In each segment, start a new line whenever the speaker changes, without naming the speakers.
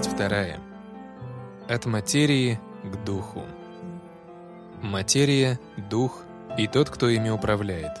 Часть вторая. От материи к духу. Материя, дух и тот, кто ими управляет.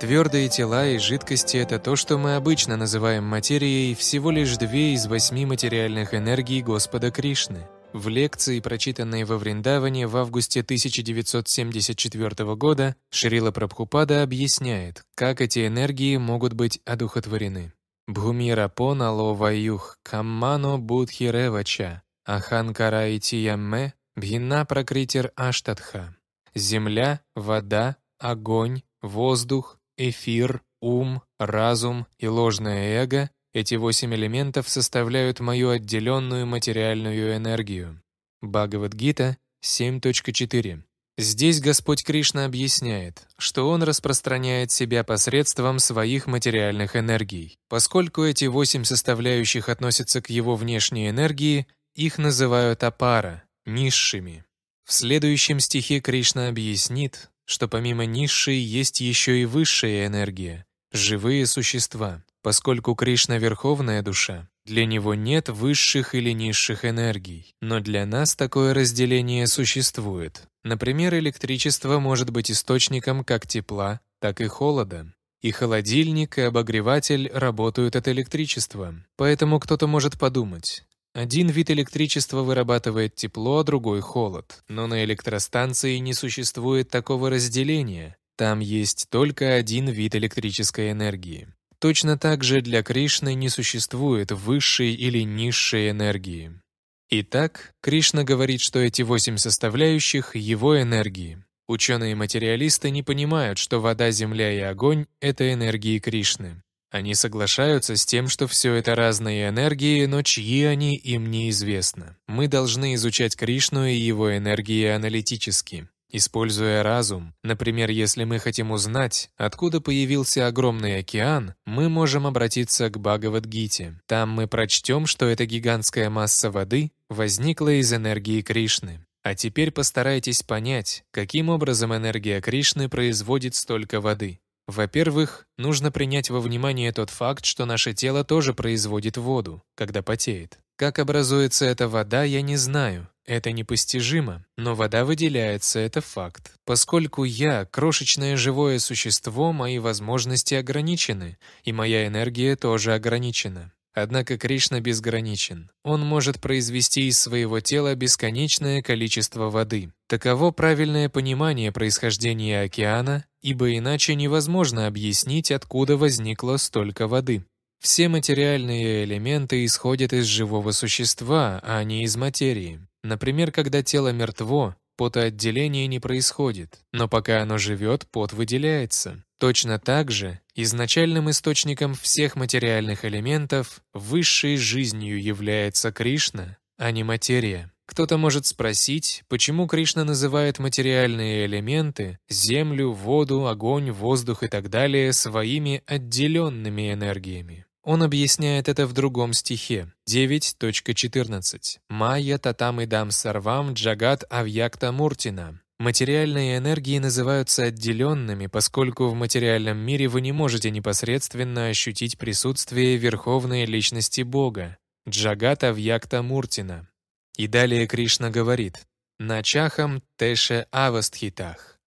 Твердые тела и жидкости – это то, что мы обычно называем материей, всего лишь две из восьми материальных энергий Господа Кришны. В лекции, прочитанной во Вриндаване в августе 1974 года, Шрила Прабхупада объясняет, как эти энергии могут быть одухотворены. Бхумирапона ловаюх каммано будхи ревача, аханкара итиямме бхина прокритер аштатха. Земля, вода, огонь, воздух, эфир, ум, разум и ложное эго — эти восемь элементов составляют мою отделенную материальную энергию. Бхагавадгита 7.4 Здесь Господь Кришна объясняет, что Он распространяет себя посредством своих материальных энергий. Поскольку эти восемь составляющих относятся к Его внешней энергии, их называют апара, низшими. В следующем стихе Кришна объяснит, что помимо низшей есть еще и высшая энергия, живые существа. Поскольку Кришна — Верховная Душа, для него нет высших или низших энергий, но для нас такое разделение существует. Например, электричество может быть источником как тепла, так и холода. И холодильник, и обогреватель работают от электричества. Поэтому кто-то может подумать, один вид электричества вырабатывает тепло, а другой — холод. Но на электростанции не существует такого разделения. Там есть только один вид электрической энергии. Точно так же для Кришны не существует высшей или низшей энергии. Итак, Кришна говорит, что эти восемь составляющих — его энергии. Ученые-материалисты не понимают, что вода, земля и огонь — это энергии Кришны. Они соглашаются с тем, что все это разные энергии, но чьи они, им неизвестно. Мы должны изучать Кришну и его энергии аналитически. Используя разум, например, если мы хотим узнать, откуда появился огромный океан, мы можем обратиться к Бхагавадгите. Там мы прочтем, что эта гигантская масса воды возникла из энергии Кришны. А теперь постарайтесь понять, каким образом энергия Кришны производит столько воды. Во-первых, нужно принять во внимание тот факт, что наше тело тоже производит воду, когда потеет. Как образуется эта вода, я не знаю, это непостижимо, но вода выделяется, это факт. Поскольку я — крошечное живое существо, мои возможности ограничены, и моя энергия тоже ограничена. Однако Кришна безграничен. Он может произвести из своего тела бесконечное количество воды. Таково правильное понимание происхождения океана, ибо иначе невозможно объяснить, откуда возникло столько воды. Все материальные элементы исходят из живого существа, а не из материи. Например, когда тело мертво, потоотделение не происходит, но пока оно живет, пот выделяется. Точно так же изначальным источником всех материальных элементов высшей жизнью является Кришна, а не материя. Кто-то может спросить, почему Кришна называет материальные элементы, землю, воду, огонь, воздух и так далее своими отделенными энергиями. Он объясняет это в другом стихе 9.14. «Майя татамы дам сарвам джагат авьякта муртина». Материальные энергии называются отделенными, поскольку в материальном мире вы не можете непосредственно ощутить присутствие Верховной Личности Бога, Джагата Вьякта Муртина. И далее Кришна говорит «Начахам теше авастхитах».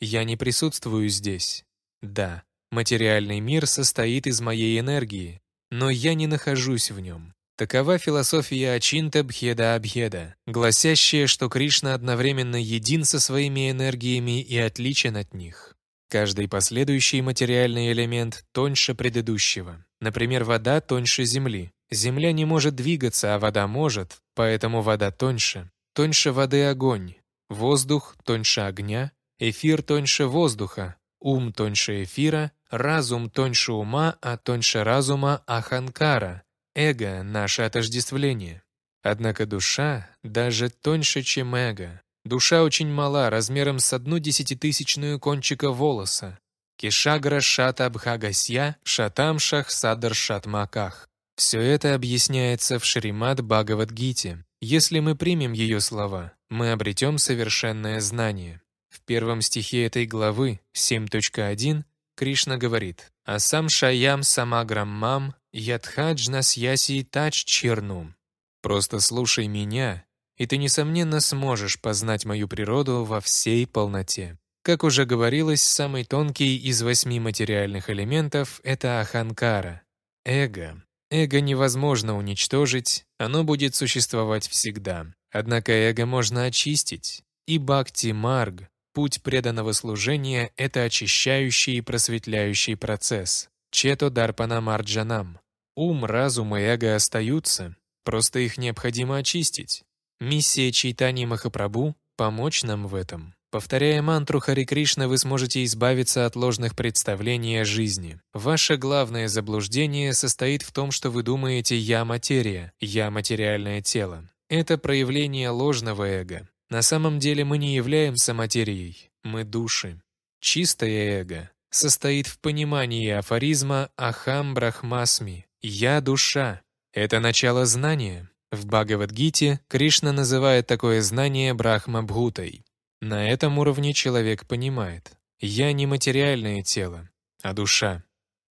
«Я не присутствую здесь». Да, Материальный мир состоит из моей энергии, но я не нахожусь в нем. Такова философия Ачинта Бхеда Абхеда, гласящая, что Кришна одновременно един со своими энергиями и отличен от них. Каждый последующий материальный элемент тоньше предыдущего. Например, вода тоньше земли. Земля не может двигаться, а вода может, поэтому вода тоньше. Тоньше воды огонь, воздух тоньше огня, эфир тоньше воздуха, Ум тоньше эфира, разум тоньше ума, а тоньше разума аханкара. Эго — наше отождествление. Однако душа даже тоньше, чем эго. Душа очень мала, размером с одну десятитысячную кончика волоса. Кишагра шата бхагасья шатамшах садар шатмаках. Все это объясняется в Шримад Бхагавадгите. Если мы примем ее слова, мы обретем совершенное знание. В первом стихе этой главы, 7.1, Кришна говорит «Асам шаям самаграммам ядхадж насьяси тач чернум. «Просто слушай меня, и ты, несомненно, сможешь познать мою природу во всей полноте». Как уже говорилось, самый тонкий из восьми материальных элементов — это аханкара, эго. Эго невозможно уничтожить, оно будет существовать всегда. Однако эго можно очистить. И Бхакти Марг, Путь преданного служения — это очищающий и просветляющий процесс. Чето дарпана марджанам. Ум, разум и эго остаются, просто их необходимо очистить. Миссия Чайтани Махапрабу помочь нам в этом. Повторяя мантру Хари Кришна, вы сможете избавиться от ложных представлений о жизни. Ваше главное заблуждение состоит в том, что вы думаете «я материя», «я материальное тело». Это проявление ложного эго. На самом деле мы не являемся материей, мы души. Чистое эго состоит в понимании афоризма «Ахам Брахмасми» «Я душа». Это начало знания. В Бхагавадгите Кришна называет такое знание Брахма Брахмабхутой. На этом уровне человек понимает «Я не материальное тело, а душа».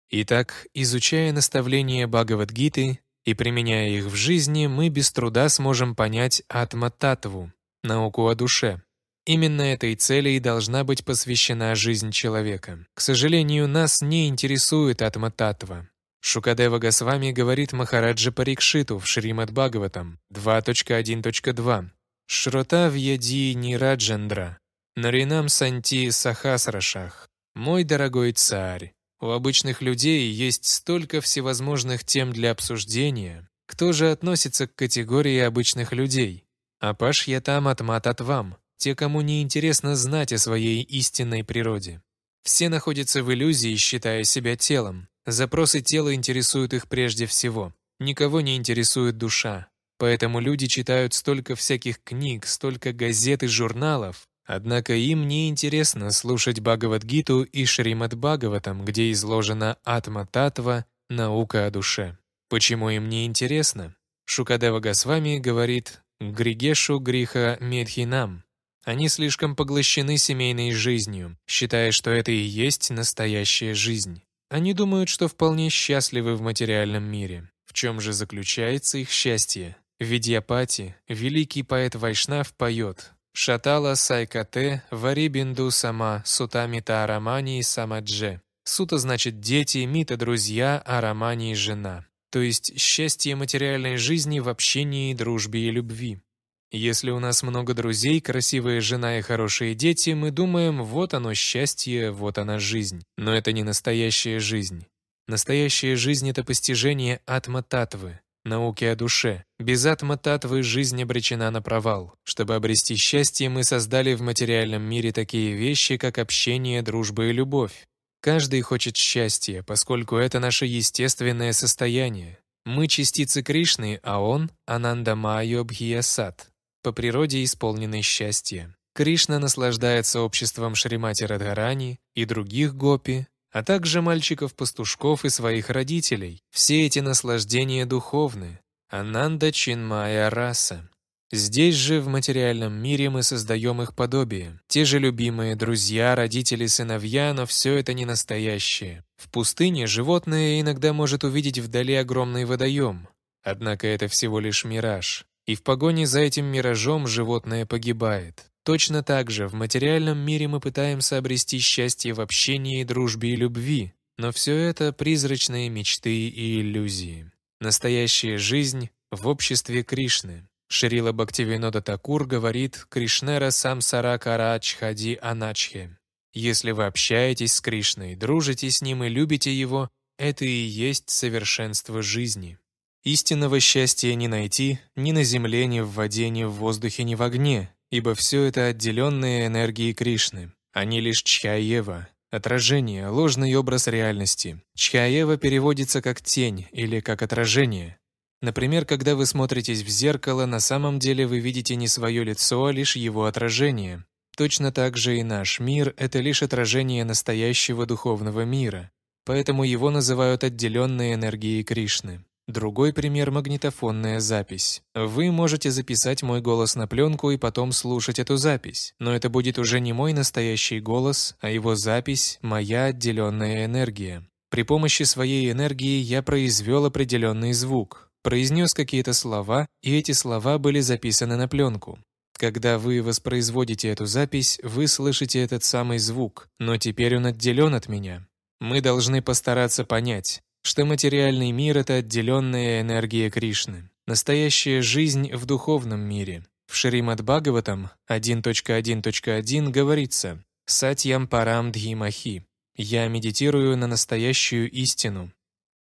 Итак, изучая наставления Бхагавадгиты и применяя их в жизни, мы без труда сможем понять атма-татву, науку о душе. Именно этой цели и должна быть посвящена жизнь человека. К сожалению, нас не интересует атма-таттва. Шукадева Госвами говорит Махараджа Парикшиту в Шримад Бхагаватам 2.1.2 «Шрота в вьяди Нираджандра, наринам санти сахасрашах, мой дорогой царь, у обычных людей есть столько всевозможных тем для обсуждения. Кто же относится к категории обычных людей? А паш я там атмат от вам, те, кому не интересно знать о своей истинной природе. Все находятся в иллюзии, считая себя телом. Запросы тела интересуют их прежде всего. Никого не интересует душа. Поэтому люди читают столько всяких книг, столько газет и журналов. Однако им не интересно слушать Бхагавадгиту и Шримад Бхагаватам, где изложена Атма-Татва, наука о душе. Почему им не интересно? Шукадева Госвами говорит, Григешу Гриха Медхинам. Они слишком поглощены семейной жизнью, считая, что это и есть настоящая жизнь. Они думают, что вполне счастливы в материальном мире. В чем же заключается их счастье? Видьяпати, великий поэт Вайшнав, поет «Шатала сайкате вари бинду сама сутамита арамани и самадже». Сута значит «дети», мита – «друзья», «а арамани – «жена» то есть счастье материальной жизни в общении, дружбе и любви. Если у нас много друзей, красивая жена и хорошие дети, мы думаем, вот оно счастье, вот она жизнь. Но это не настоящая жизнь. Настоящая жизнь — это постижение атма-татвы, науки о душе. Без атма-татвы жизнь обречена на провал. Чтобы обрести счастье, мы создали в материальном мире такие вещи, как общение, дружба и любовь. Каждый хочет счастья, поскольку это наше естественное состояние. Мы частицы Кришны, а он — Ананда Анандамайо Бхиясат, по природе исполненный счастья. Кришна наслаждается обществом Шримати Радхарани и других гопи, а также мальчиков-пастушков и своих родителей. Все эти наслаждения духовны. Ананда Чинмая Раса. Здесь же, в материальном мире, мы создаем их подобие. Те же любимые друзья, родители, сыновья, но все это не настоящее. В пустыне животное иногда может увидеть вдали огромный водоем. Однако это всего лишь мираж. И в погоне за этим миражом животное погибает. Точно так же в материальном мире мы пытаемся обрести счастье в общении, дружбе и любви. Но все это призрачные мечты и иллюзии. Настоящая жизнь в обществе Кришны. Шрила Бхактивинода Такур говорит Кришнера Самсара хади Аначхе. Если вы общаетесь с Кришной, дружите с Ним и любите Его, это и есть совершенство жизни. Истинного счастья не найти ни на земле, ни в воде, ни в воздухе, ни в огне, ибо все это отделенные энергии Кришны. Они а лишь Чхаева, отражение, ложный образ реальности. Чхаева переводится как тень или как отражение. Например, когда вы смотритесь в зеркало, на самом деле вы видите не свое лицо, а лишь его отражение. Точно так же и наш мир — это лишь отражение настоящего духовного мира. Поэтому его называют отделенной энергией Кришны. Другой пример — магнитофонная запись. Вы можете записать мой голос на пленку и потом слушать эту запись, но это будет уже не мой настоящий голос, а его запись — моя отделенная энергия. При помощи своей энергии я произвел определенный звук, произнес какие-то слова, и эти слова были записаны на пленку. Когда вы воспроизводите эту запись, вы слышите этот самый звук, но теперь он отделен от меня. Мы должны постараться понять, что материальный мир — это отделенная энергия Кришны, настоящая жизнь в духовном мире. В Шримад Бхагаватам 1.1.1 говорится «Сатьям парам дхимахи» «Я медитирую на настоящую истину,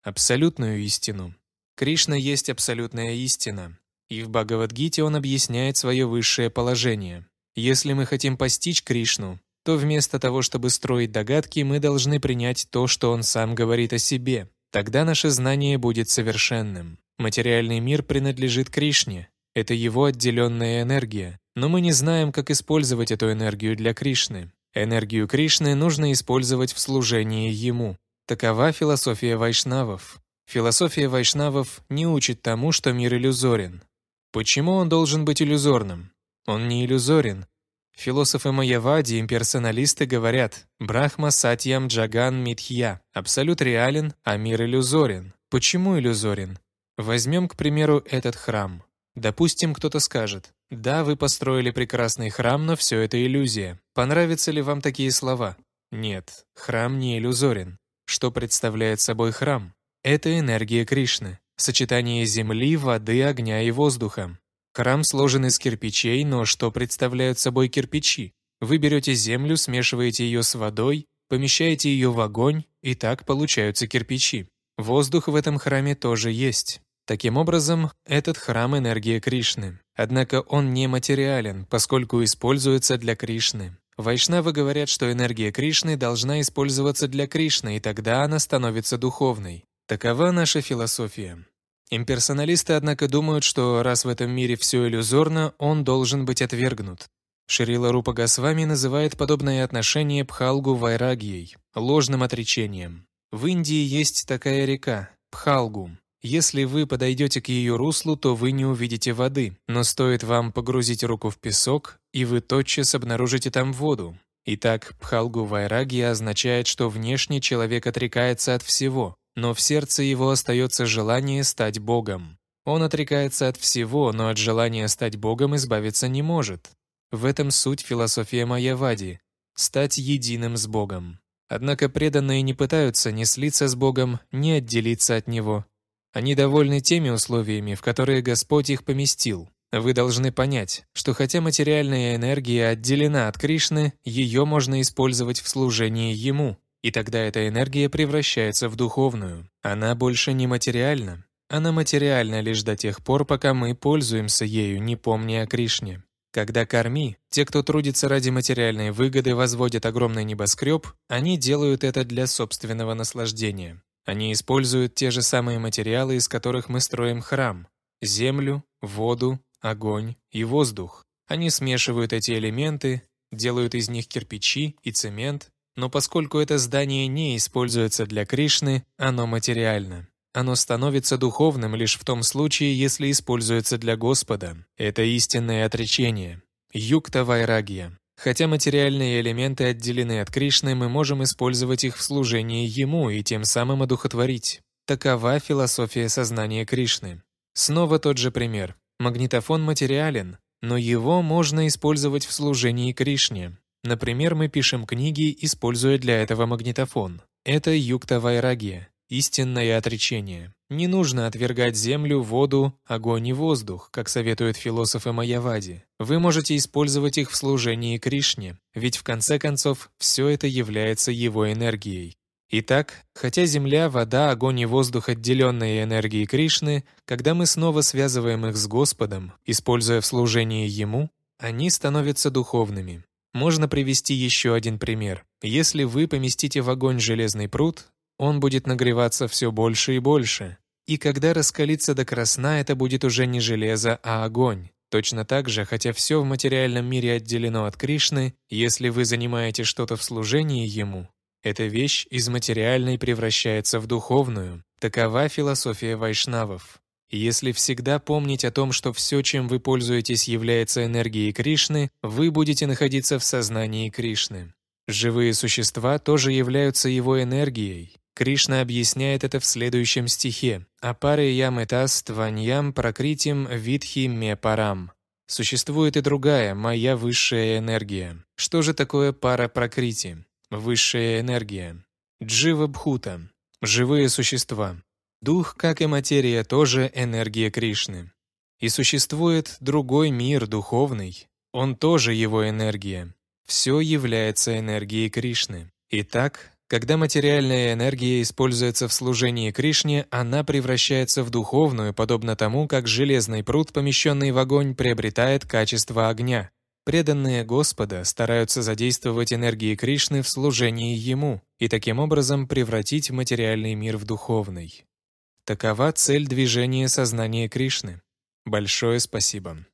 абсолютную истину, Кришна есть абсолютная истина, и в Бхагавадгите он объясняет свое высшее положение. Если мы хотим постичь Кришну, то вместо того, чтобы строить догадки, мы должны принять то, что он сам говорит о себе. Тогда наше знание будет совершенным. Материальный мир принадлежит Кришне. Это его отделенная энергия. Но мы не знаем, как использовать эту энергию для Кришны. Энергию Кришны нужно использовать в служении Ему. Такова философия вайшнавов. Философия вайшнавов не учит тому, что мир иллюзорен. Почему он должен быть иллюзорным? Он не иллюзорен. Философы Майявади и имперсоналисты говорят «Брахма сатьям джаган митхья» — абсолют реален, а мир иллюзорен. Почему иллюзорен? Возьмем, к примеру, этот храм. Допустим, кто-то скажет «Да, вы построили прекрасный храм, но все это иллюзия». Понравятся ли вам такие слова? Нет, храм не иллюзорен. Что представляет собой храм? Это энергия Кришны, сочетание земли, воды, огня и воздуха. Храм сложен из кирпичей, но что представляют собой кирпичи? Вы берете землю, смешиваете ее с водой, помещаете ее в огонь, и так получаются кирпичи. Воздух в этом храме тоже есть. Таким образом, этот храм – энергия Кришны. Однако он не материален, поскольку используется для Кришны. Вайшнавы говорят, что энергия Кришны должна использоваться для Кришны, и тогда она становится духовной. Такова наша философия. Имперсоналисты, однако, думают, что раз в этом мире все иллюзорно, он должен быть отвергнут. Шрила Рупа Госвами называет подобное отношение Пхалгу Вайрагией, ложным отречением. В Индии есть такая река – Пхалгу. Если вы подойдете к ее руслу, то вы не увидите воды, но стоит вам погрузить руку в песок, и вы тотчас обнаружите там воду. Итак, Пхалгу вайрагия означает, что внешне человек отрекается от всего, но в сердце его остается желание стать Богом. Он отрекается от всего, но от желания стать Богом избавиться не может. В этом суть философия Майявади – стать единым с Богом. Однако преданные не пытаются ни слиться с Богом, ни отделиться от Него. Они довольны теми условиями, в которые Господь их поместил. Вы должны понять, что хотя материальная энергия отделена от Кришны, ее можно использовать в служении Ему. И тогда эта энергия превращается в духовную. Она больше не материальна. Она материальна лишь до тех пор, пока мы пользуемся ею, не помня о Кришне. Когда корми, те, кто трудится ради материальной выгоды, возводят огромный небоскреб, они делают это для собственного наслаждения. Они используют те же самые материалы, из которых мы строим храм – землю, воду, огонь и воздух. Они смешивают эти элементы, делают из них кирпичи и цемент, но поскольку это здание не используется для Кришны, оно материально. Оно становится духовным лишь в том случае, если используется для Господа. Это истинное отречение. Юкта вайрагия. Хотя материальные элементы отделены от Кришны, мы можем использовать их в служении Ему и тем самым одухотворить. Такова философия сознания Кришны. Снова тот же пример. Магнитофон материален, но его можно использовать в служении Кришне. Например, мы пишем книги, используя для этого магнитофон. Это юкта вайраги, истинное отречение. Не нужно отвергать землю, воду, огонь и воздух, как советуют философы Майявади. Вы можете использовать их в служении Кришне, ведь в конце концов все это является его энергией. Итак, хотя земля, вода, огонь и воздух отделенные энергии Кришны, когда мы снова связываем их с Господом, используя в служении Ему, они становятся духовными. Можно привести еще один пример. Если вы поместите в огонь железный пруд, он будет нагреваться все больше и больше. И когда раскалится до красна, это будет уже не железо, а огонь. Точно так же, хотя все в материальном мире отделено от Кришны, если вы занимаете что-то в служении Ему, эта вещь из материальной превращается в духовную. Такова философия вайшнавов. Если всегда помнить о том, что все, чем вы пользуетесь, является энергией Кришны, вы будете находиться в сознании Кришны. Живые существа тоже являются его энергией. Кришна объясняет это в следующем стихе «Апаре ям этас тваньям пракритим видхи ме парам». Существует и другая, моя высшая энергия. Что же такое пара пракрити? Высшая энергия. Джива Бхута. Живые существа. Дух, как и материя, тоже энергия Кришны. И существует другой мир духовный, он тоже его энергия. Все является энергией Кришны. Итак, когда материальная энергия используется в служении Кришне, она превращается в духовную, подобно тому, как железный пруд, помещенный в огонь, приобретает качество огня. Преданные Господа стараются задействовать энергии Кришны в служении Ему и таким образом превратить материальный мир в духовный. Такова цель движения сознания Кришны. Большое спасибо.